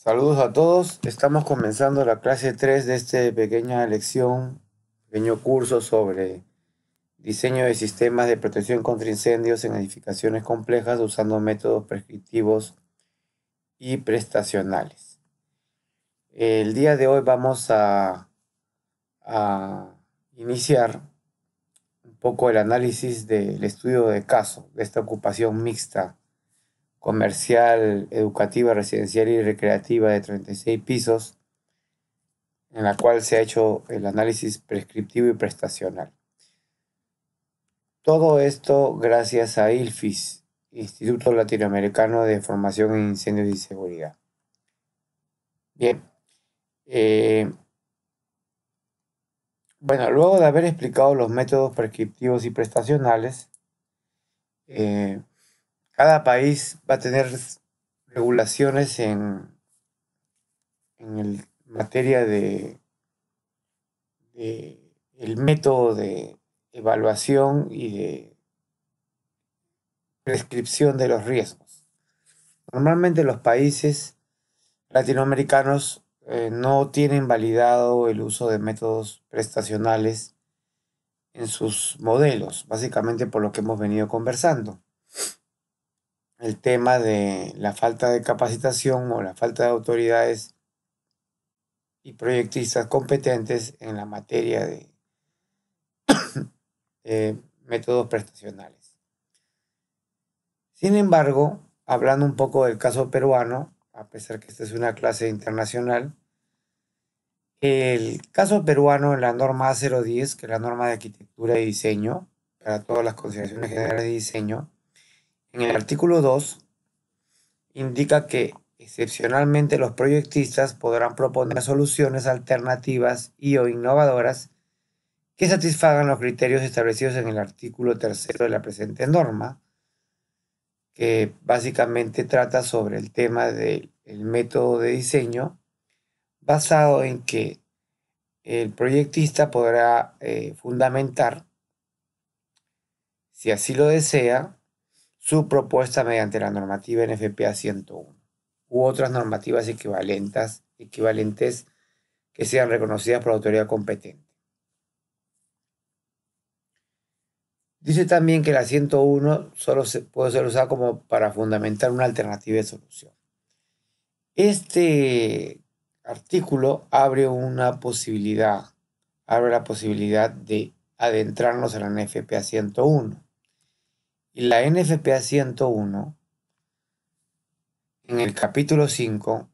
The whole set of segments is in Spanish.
Saludos a todos. Estamos comenzando la clase 3 de esta pequeña lección, pequeño curso sobre diseño de sistemas de protección contra incendios en edificaciones complejas usando métodos prescriptivos y prestacionales. El día de hoy vamos a, a iniciar un poco el análisis del estudio de caso de esta ocupación mixta comercial, educativa, residencial y recreativa de 36 pisos, en la cual se ha hecho el análisis prescriptivo y prestacional. Todo esto gracias a ILFIS, Instituto Latinoamericano de Formación en Incendios y Seguridad. Bien. Eh, bueno, luego de haber explicado los métodos prescriptivos y prestacionales, eh, cada país va a tener regulaciones en, en el, materia de, el método de evaluación y de prescripción de los riesgos. Normalmente los países latinoamericanos eh, no tienen validado el uso de métodos prestacionales en sus modelos, básicamente por lo que hemos venido conversando el tema de la falta de capacitación o la falta de autoridades y proyectistas competentes en la materia de métodos prestacionales. Sin embargo, hablando un poco del caso peruano, a pesar que esta es una clase internacional, el caso peruano en la norma A010, que es la norma de arquitectura y diseño, para todas las consideraciones generales de diseño, en el artículo 2 indica que excepcionalmente los proyectistas podrán proponer soluciones alternativas y o innovadoras que satisfagan los criterios establecidos en el artículo 3 de la presente norma, que básicamente trata sobre el tema del método de diseño, basado en que el proyectista podrá eh, fundamentar, si así lo desea, su propuesta mediante la normativa NFPA 101 u otras normativas equivalentes, equivalentes que sean reconocidas por la autoridad competente. Dice también que la 101 solo se puede ser usada como para fundamentar una alternativa de solución. Este artículo abre una posibilidad, abre la posibilidad de adentrarnos en la NFPA 101 y la NFPA 101, en el capítulo 5,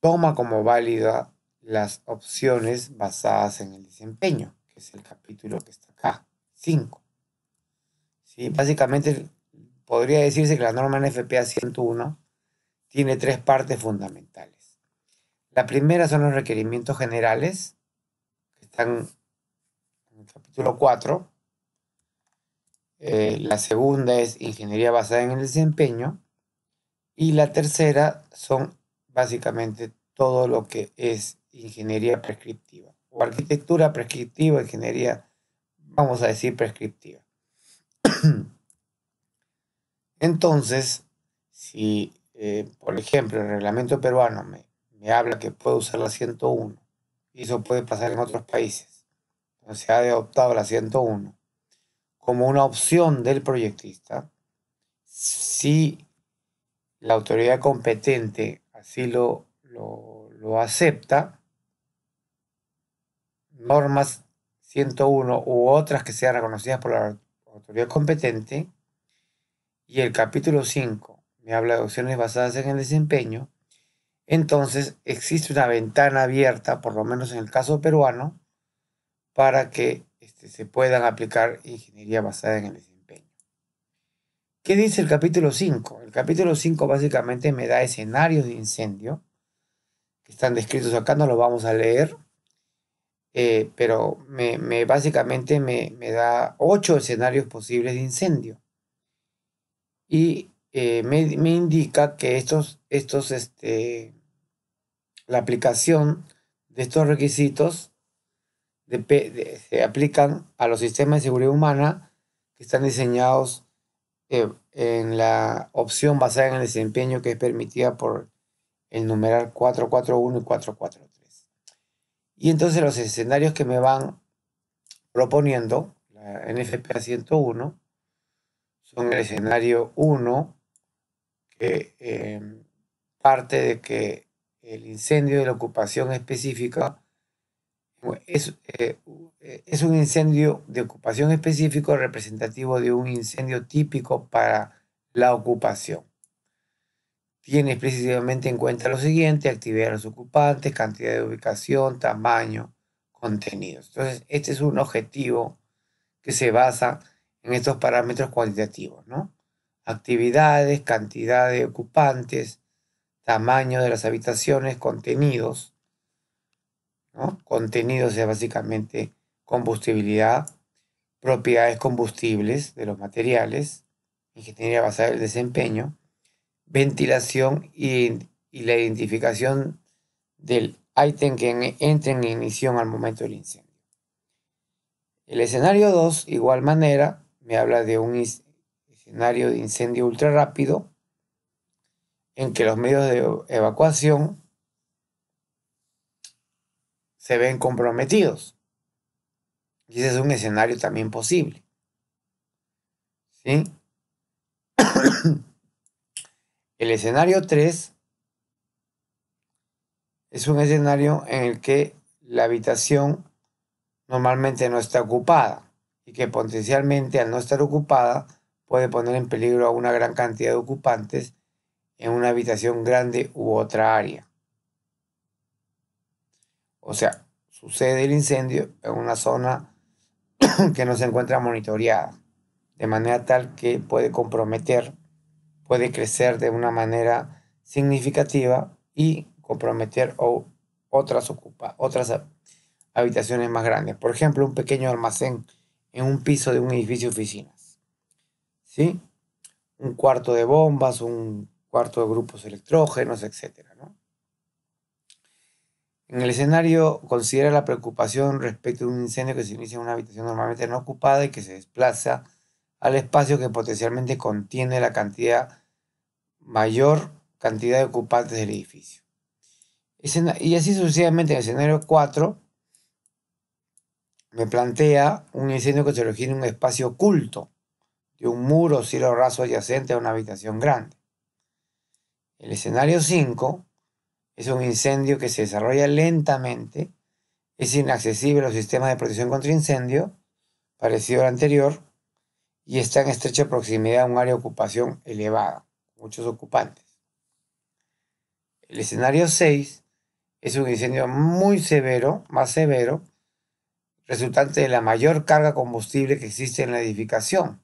toma como válida las opciones basadas en el desempeño, que es el capítulo que está acá, 5. Básicamente podría decirse que la norma NFPA 101 tiene tres partes fundamentales. La primera son los requerimientos generales, que están en el capítulo 4, eh, la segunda es ingeniería basada en el desempeño. Y la tercera son básicamente todo lo que es ingeniería prescriptiva o arquitectura prescriptiva, ingeniería, vamos a decir, prescriptiva. Entonces, si, eh, por ejemplo, el reglamento peruano me, me habla que puedo usar la 101, y eso puede pasar en otros países, o se ha adoptado la 101, como una opción del proyectista si la autoridad competente así lo, acepta. Normas 101 u otras que sean reconocidas por la autoridad competente. Y el capítulo 5 me habla de opciones basadas en el desempeño. Entonces existe una ventana abierta, por lo menos en el caso peruano, para que este, se puedan aplicar ingeniería basada en el desempeño. ¿Qué dice el capítulo 5? El capítulo 5 básicamente me da escenarios de incendio que están descritos acá, no los vamos a leer, eh, pero me, básicamente me, da ocho escenarios posibles de incendio. Y eh, me, indica que estos, estos este, la aplicación de estos requisitos se aplican a los sistemas de seguridad humana que están diseñados eh, en la opción basada en el desempeño que es permitida por el numeral 441 y 443. Y entonces los escenarios que me van proponiendo, la NFPA 101, son el escenario 1, que eh, parte de que el incendio de la ocupación específica pues, es, eh, es un incendio de ocupación específico representativo de un incendio típico para la ocupación. Tiene precisamente en cuenta lo siguiente, actividad de los ocupantes, cantidad de ubicación, tamaño, contenidos. Entonces, este es un objetivo que se basa en estos parámetros cuantitativos, ¿no? Actividades, cantidad de ocupantes, tamaño de las habitaciones, contenidos, Contenidos es básicamente combustibilidad, propiedades combustibles de los materiales, ingeniería basada en el desempeño, ventilación y, la identificación del ítem que entra en ignición al momento del incendio. El escenario 2, igual manera, me habla de un escenario de incendio ultra rápido en que los medios de evacuación se ven comprometidos. Y ese es un escenario también posible. ¿Sí? el escenario 3 es un escenario en el que la habitación normalmente no está ocupada y que potencialmente al no estar ocupada puede poner en peligro a una gran cantidad de ocupantes en una habitación grande u otra área. O sea, sucede el incendio en una zona que no se encuentra monitoreada, de manera tal que puede comprometer, puede crecer de una manera significativa y comprometer otras, otras habitaciones más grandes. Por ejemplo, un pequeño almacén en un piso de un edificio de oficinas. ¿Sí? Un cuarto de bombas, un cuarto de grupos electrógenos, etc. ¿no? En el escenario, considera la preocupación respecto a un incendio que se inicia en una habitación normalmente no ocupada y que se desplaza al espacio que potencialmente contiene la cantidad mayor cantidad de ocupantes del edificio. Y así sucesivamente en el escenario 4 me plantea un incendio que se origina en un espacio oculto de un muro o cielo raso adyacente a una habitación grande. El escenario 5 es un incendio que se desarrolla lentamente, es inaccesible a los sistemas de protección contra incendio, parecido al anterior, y está en estrecha proximidad a un área de ocupación elevada, muchos ocupantes. El escenario 6 es un incendio muy severo, más severo, resultante de la mayor carga combustible que existe en la edificación.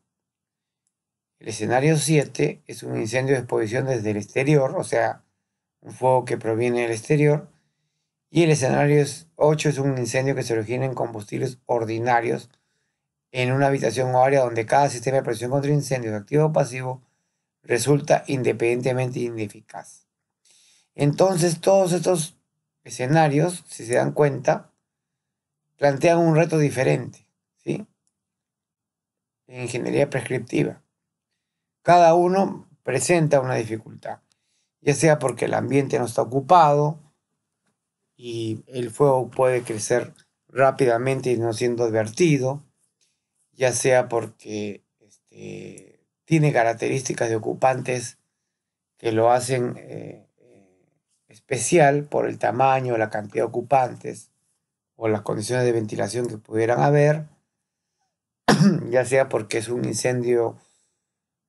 El escenario 7 es un incendio de exposición desde el exterior, o sea, un fuego que proviene del exterior. Y el escenario 8 es un incendio que se origina en combustibles ordinarios en una habitación o área donde cada sistema de presión contra incendios, activo o pasivo, resulta independientemente ineficaz. Entonces, todos estos escenarios, si se dan cuenta, plantean un reto diferente, ¿sí? En ingeniería prescriptiva. Cada uno presenta una dificultad ya sea porque el ambiente no está ocupado y el fuego puede crecer rápidamente y no siendo advertido, ya sea porque este, tiene características de ocupantes que lo hacen eh, eh, especial por el tamaño, la cantidad de ocupantes o las condiciones de ventilación que pudieran haber, ya sea porque es un incendio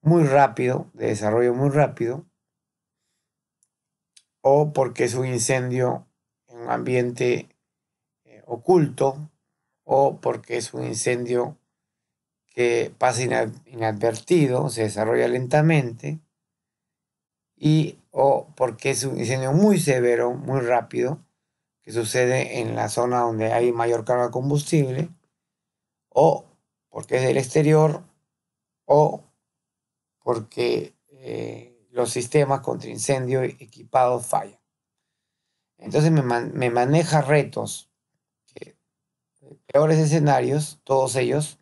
muy rápido, de desarrollo muy rápido, o porque es un incendio en un ambiente eh, oculto o porque es un incendio que pasa inadvertido, se desarrolla lentamente y o porque es un incendio muy severo, muy rápido, que sucede en la zona donde hay mayor carga de combustible, o porque es del exterior, o porque eh, los sistemas contra incendio equipados fallan. Entonces me, maneja retos, peores escenarios, todos ellos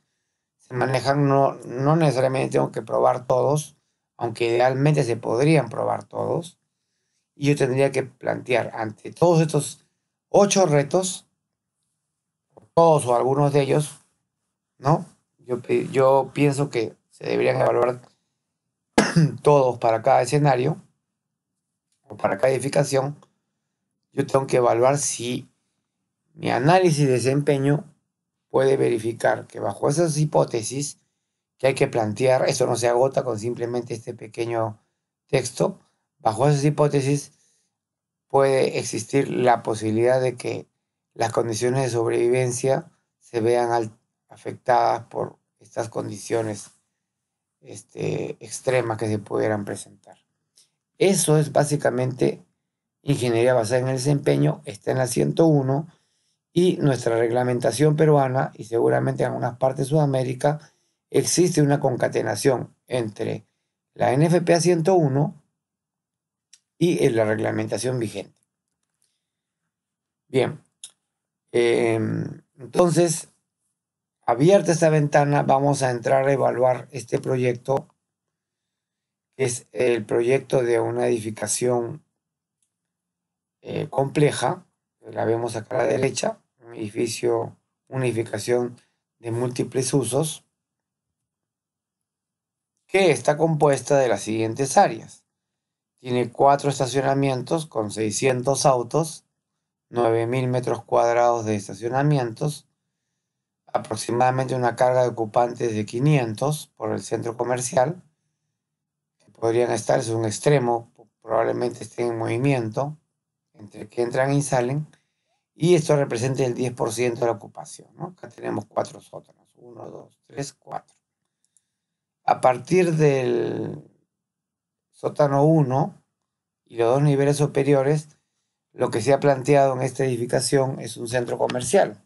se manejan, no, necesariamente tengo que probar todos, aunque idealmente se podrían probar todos. Y yo tendría que plantear ante todos estos ocho retos, todos o algunos de ellos, ¿no? Yo, yo pienso que se deberían evaluar todos para cada escenario o para cada edificación, yo tengo que evaluar si mi análisis de desempeño puede verificar que bajo esas hipótesis que hay que plantear, eso no se agota con simplemente este pequeño texto, bajo esas hipótesis puede existir la posibilidad de que las condiciones de sobrevivencia se vean afectadas por estas condiciones este, extremas que se pudieran presentar. Eso es básicamente ingeniería basada en el desempeño, está en la 101 y nuestra reglamentación peruana y seguramente en algunas partes de Sudamérica existe una concatenación entre la NFPA 101 y eh, la reglamentación vigente. Bien, em, entonces abierta esta ventana, vamos a entrar a evaluar este proyecto, que es el proyecto de una edificación eh, compleja, la vemos acá a la derecha, un edificio, una edificación de múltiples usos, que está compuesta de las siguientes áreas. Tiene cuatro estacionamientos con 600 autos, 9.000 metros cuadrados de estacionamientos, aproximadamente una carga de ocupantes de 500 por el centro comercial, que podrían estar en es un extremo, probablemente estén en movimiento, entre que entran y salen, y esto representa el 10% de la ocupación. Acá tenemos cuatro sótanos, uno, dos, tres, cuatro. A partir del sótano 1 y los dos niveles superiores, lo que se ha planteado en esta edificación es un centro comercial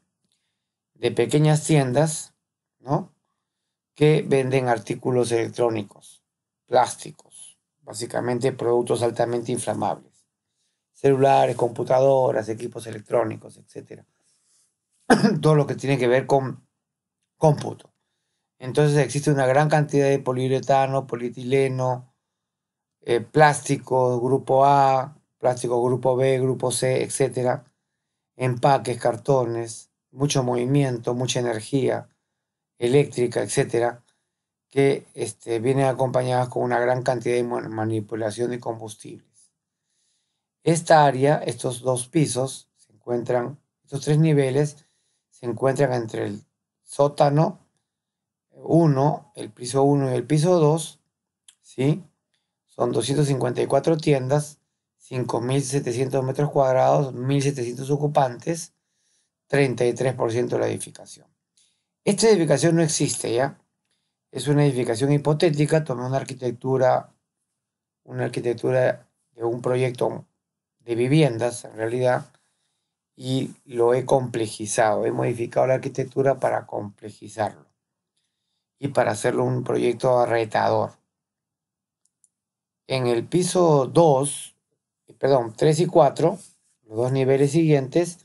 de pequeñas tiendas, ¿no? Que venden artículos electrónicos, plásticos, básicamente productos altamente inflamables, celulares, computadoras, equipos electrónicos, etc. Todo lo que tiene que ver con cómputo. Entonces existe una gran cantidad de poliuretano, polietileno, eh, plástico grupo A, plástico grupo B, grupo C, etcétera, Empaques, cartones, mucho movimiento, mucha energía eléctrica, etcétera, que este, vienen acompañadas con una gran cantidad de manipulación de combustibles. Esta área, estos dos pisos, se encuentran, estos tres niveles, se encuentran entre el sótano 1, el piso 1 y el piso 2, ¿sí? Son 254 tiendas, 5.700 metros cuadrados, 1.700 ocupantes, 33% de la edificación. Esta edificación no existe ya. Es una edificación hipotética, tomé una arquitectura, una arquitectura de un proyecto de viviendas en realidad y lo he complejizado, he modificado la arquitectura para complejizarlo y para hacerlo un proyecto retador. En el piso 2, perdón, 3 y 4, los dos niveles siguientes,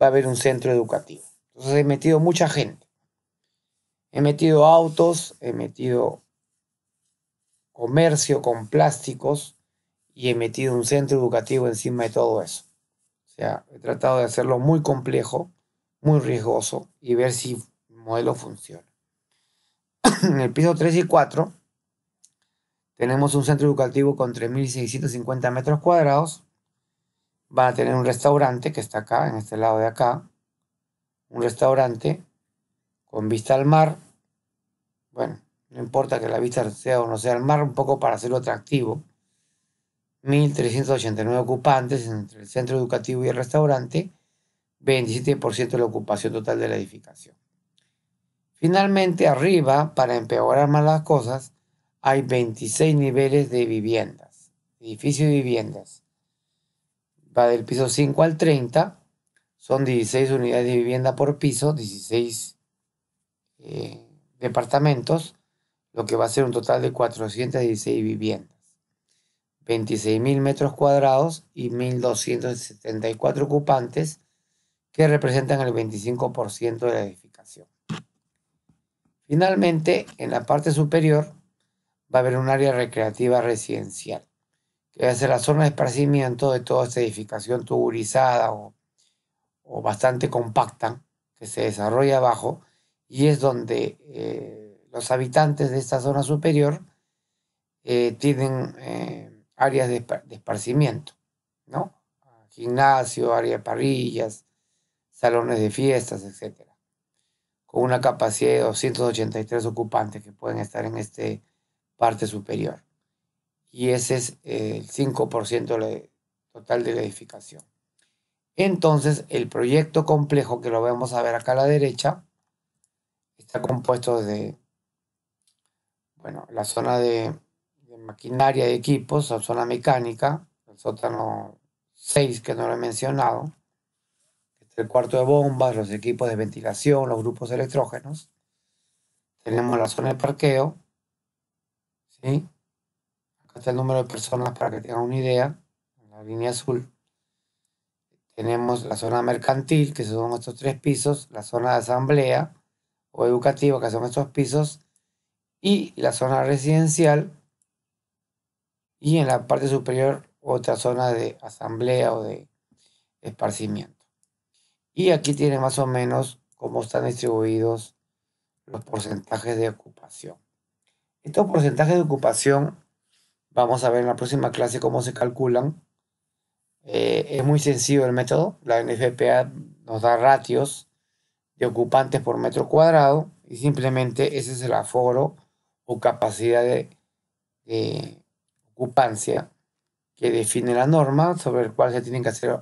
va a haber un centro educativo. Entonces he metido mucha gente. He metido autos, he metido comercio con plásticos y he metido un centro educativo encima de todo eso. O sea, he tratado de hacerlo muy complejo, muy riesgoso y ver si el modelo funciona. en el piso 3 y 4 tenemos un centro educativo con 3.650 metros cuadrados van a tener un restaurante que está acá, en este lado de acá. Un restaurante con vista al mar. Bueno, no importa que la vista sea o no sea al mar, un poco para hacerlo atractivo. 1.389 ocupantes entre el centro educativo y el restaurante, 27% de la ocupación total de la edificación. Finalmente, arriba, para empeorar más las cosas, hay 26 niveles de viviendas, edificio de viviendas va del piso 5 al 30, son 16 unidades de vivienda por piso, 16 eh, departamentos, lo que va a ser un total de 416 viviendas, 26.000 metros cuadrados y 1.274 ocupantes, que representan el 25% de la edificación. Finalmente, en la parte superior va a haber un área recreativa residencial que es la zona de esparcimiento de toda esta edificación tuburizada o, bastante compacta que se desarrolla abajo y es donde eh, los habitantes de esta zona superior eh, tienen eh, áreas de, esparcimiento, ¿no? Gimnasio, área de parrillas, salones de fiestas, etc. Con una capacidad de 283 ocupantes que pueden estar en esta parte superior y ese es el 5% total de la edificación. Entonces, el proyecto complejo que lo vamos a ver acá a la derecha está compuesto de, bueno, la zona de, maquinaria de equipos, la zona mecánica, el sótano 6 que no lo he mencionado, el cuarto de bombas, los equipos de ventilación, los grupos electrógenos. Tenemos la zona de parqueo, ¿sí? Acá está el número de personas para que tengan una idea. En la línea azul tenemos la zona mercantil, que son estos tres pisos, la zona de asamblea o educativa, que son estos pisos, y la zona residencial. Y en la parte superior otra zona de asamblea o de esparcimiento. Y aquí tiene más o menos cómo están distribuidos los porcentajes de ocupación. Estos porcentajes de ocupación Vamos a ver en la próxima clase cómo se calculan. Eh, es muy sencillo el método. La NFPA nos da ratios de ocupantes por metro cuadrado y simplemente ese es el aforo o capacidad de, ocupancia que define la norma sobre el cual se tienen que hacer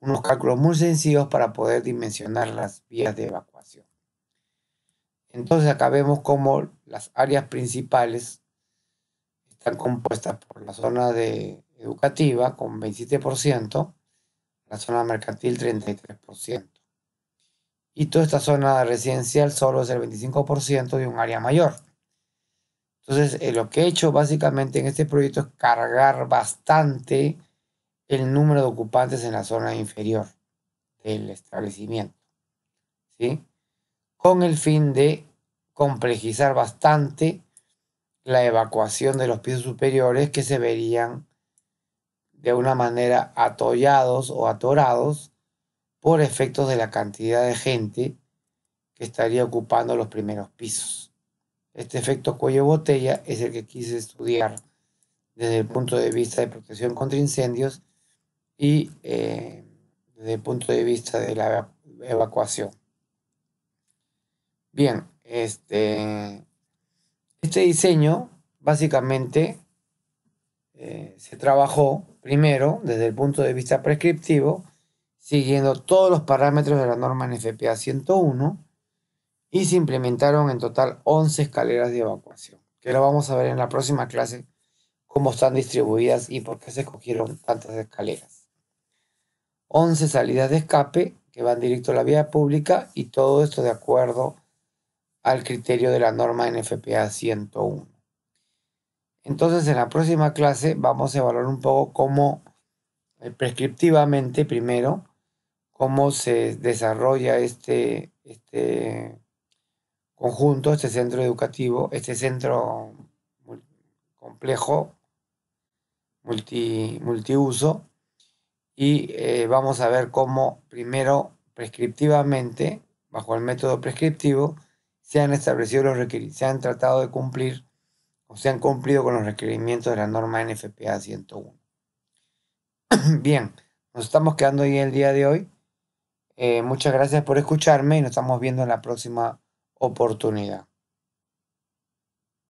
unos cálculos muy sencillos para poder dimensionar las vías de evacuación. Entonces acá vemos cómo las áreas principales están compuestas por la zona de educativa con 27%, la zona mercantil 33%. Y toda esta zona residencial solo es el 25% de un área mayor. Entonces, eh, lo que he hecho básicamente en este proyecto es cargar bastante el número de ocupantes en la zona inferior del establecimiento. ¿sí? Con el fin de complejizar bastante la evacuación de los pisos superiores que se verían de una manera atollados o atorados por efectos de la cantidad de gente que estaría ocupando los primeros pisos. Este efecto cuello botella es el que quise estudiar desde el punto de vista de protección contra incendios y eh, desde el punto de vista de la evacuación. Bien, este, este diseño básicamente eh, se trabajó primero desde el punto de vista prescriptivo, siguiendo todos los parámetros de la norma NFPA 101 y se implementaron en total 11 escaleras de evacuación, que lo vamos a ver en la próxima clase cómo están distribuidas y por qué se escogieron tantas escaleras. 11 salidas de escape que van directo a la vía pública y todo esto de acuerdo a al criterio de la norma NFPA 101. Entonces, en la próxima clase vamos a evaluar un poco cómo eh, prescriptivamente primero, cómo se desarrolla este, este conjunto, este centro educativo, este centro complejo, multi, multiuso, y eh, vamos a ver cómo primero prescriptivamente, bajo el método prescriptivo, se han establecido los se han tratado de cumplir o se han cumplido con los requerimientos de la norma NFPA 101. Bien, nos estamos quedando ahí el día de hoy. Eh, muchas gracias por escucharme y nos estamos viendo en la próxima oportunidad.